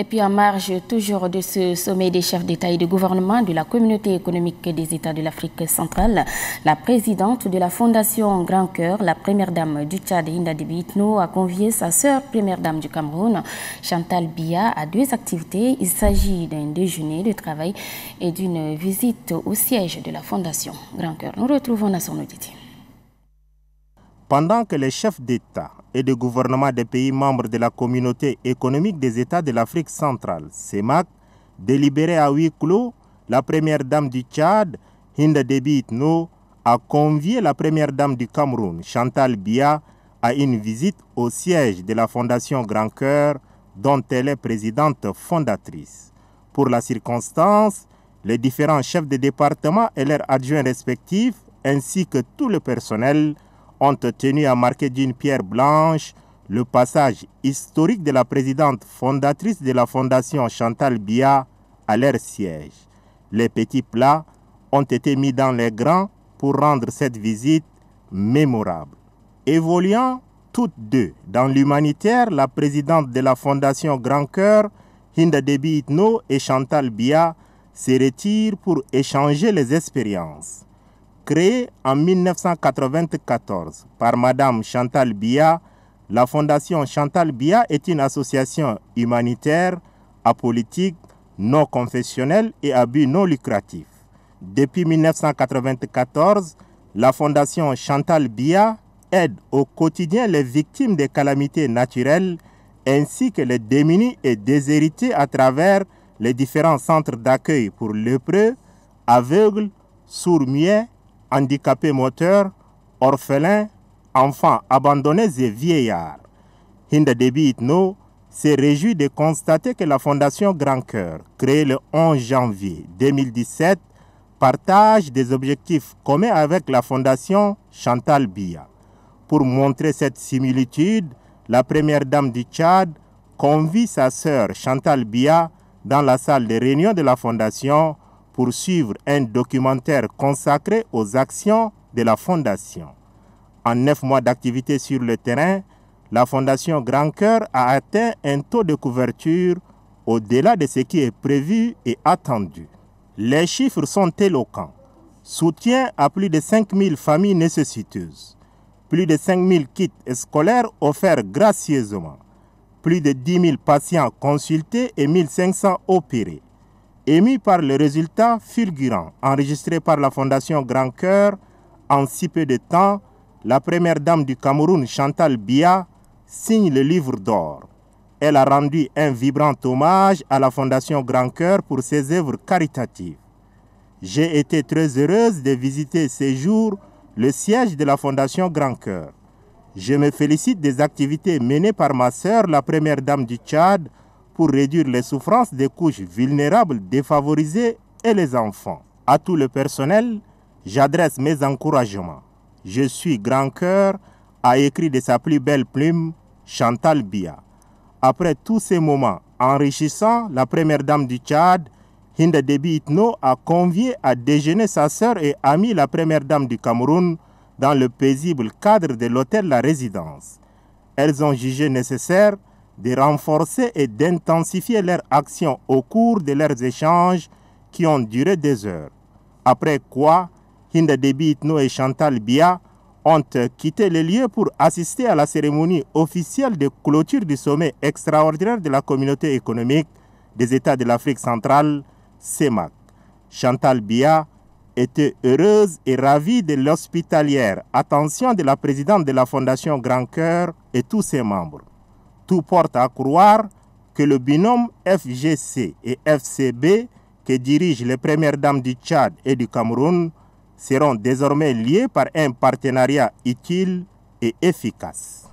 Et puis en marge toujours de ce sommet des chefs d'État et de gouvernement de la communauté économique des États de l'Afrique centrale, la présidente de la Fondation Grand Cœur, la première dame du Tchad, Hinda Debitno, a convié sa sœur première dame du Cameroun, Chantal Bia, à deux activités. Il s'agit d'un déjeuner de travail et d'une visite au siège de la Fondation Grand Cœur. Nous retrouvons à son auditeur. Pendant que les chefs d'État et de gouvernement des pays membres de la communauté économique des États de l'Afrique centrale, CEMAC, délibéré à huis clos, la première dame du Tchad, Hinda Debitno, Itno, a convié la première dame du Cameroun, Chantal Bia, à une visite au siège de la Fondation Grand Cœur, dont elle est présidente fondatrice. Pour la circonstance, les différents chefs de département et leurs adjoints respectifs, ainsi que tout le personnel, ont tenu à marquer d'une pierre blanche le passage historique de la présidente fondatrice de la fondation Chantal Bia à leur siège. Les petits plats ont été mis dans les grands pour rendre cette visite mémorable. Évoluant toutes deux dans l'humanitaire, la présidente de la fondation Grand Cœur, Hinda Debi Itno et Chantal Bia se retirent pour échanger les expériences. Créée en 1994 par Madame Chantal Bia, la Fondation Chantal Bia est une association humanitaire, apolitique, non confessionnelle et à but non lucratif. Depuis 1994, la Fondation Chantal Bia aide au quotidien les victimes des calamités naturelles ainsi que les démunis et déshérités à travers les différents centres d'accueil pour lépreux, aveugles, sourds-muets handicapés moteurs, orphelins, enfants abandonnés et vieillards. Hinda Debi Itno s'est réjouie de constater que la Fondation Grand Cœur, créée le 11 janvier 2017, partage des objectifs communs avec la Fondation Chantal Bia. Pour montrer cette similitude, la première dame du Tchad convie sa sœur Chantal Bia dans la salle de réunion de la Fondation pour suivre un documentaire consacré aux actions de la Fondation. En neuf mois d'activité sur le terrain, la Fondation Grand Cœur a atteint un taux de couverture au-delà de ce qui est prévu et attendu. Les chiffres sont éloquents. Soutien à plus de 5000 familles nécessiteuses, plus de 000 kits scolaires offerts gracieusement, plus de 10 000 patients consultés et 1500 opérés, émis par le résultat fulgurant enregistré par la Fondation Grand Cœur en si peu de temps, la première dame du Cameroun, Chantal Bia, signe le livre d'or. Elle a rendu un vibrant hommage à la Fondation Grand Cœur pour ses œuvres caritatives. J'ai été très heureuse de visiter ces jours le siège de la Fondation Grand Cœur. Je me félicite des activités menées par ma sœur, la première dame du Tchad, pour réduire les souffrances des couches vulnérables, défavorisées et les enfants. À tout le personnel, j'adresse mes encouragements. Je suis grand cœur, a écrit de sa plus belle plume Chantal Bia. Après tous ces moments enrichissants, la première dame du Tchad, Hinda debi a convié à déjeuner sa sœur et amie la première dame du Cameroun dans le paisible cadre de l'hôtel La Résidence. Elles ont jugé nécessaire de renforcer et d'intensifier leurs actions au cours de leurs échanges qui ont duré des heures. Après quoi, Hinda Debitno et Chantal Bia ont quitté le lieu pour assister à la cérémonie officielle de clôture du sommet extraordinaire de la communauté économique des États de l'Afrique centrale, CEMAC. Chantal Bia était heureuse et ravie de l'hospitalière attention de la présidente de la Fondation Grand Cœur et tous ses membres. Tout porte à croire que le binôme FGC et FCB que dirigent les premières dames du Tchad et du Cameroun seront désormais liés par un partenariat utile et efficace.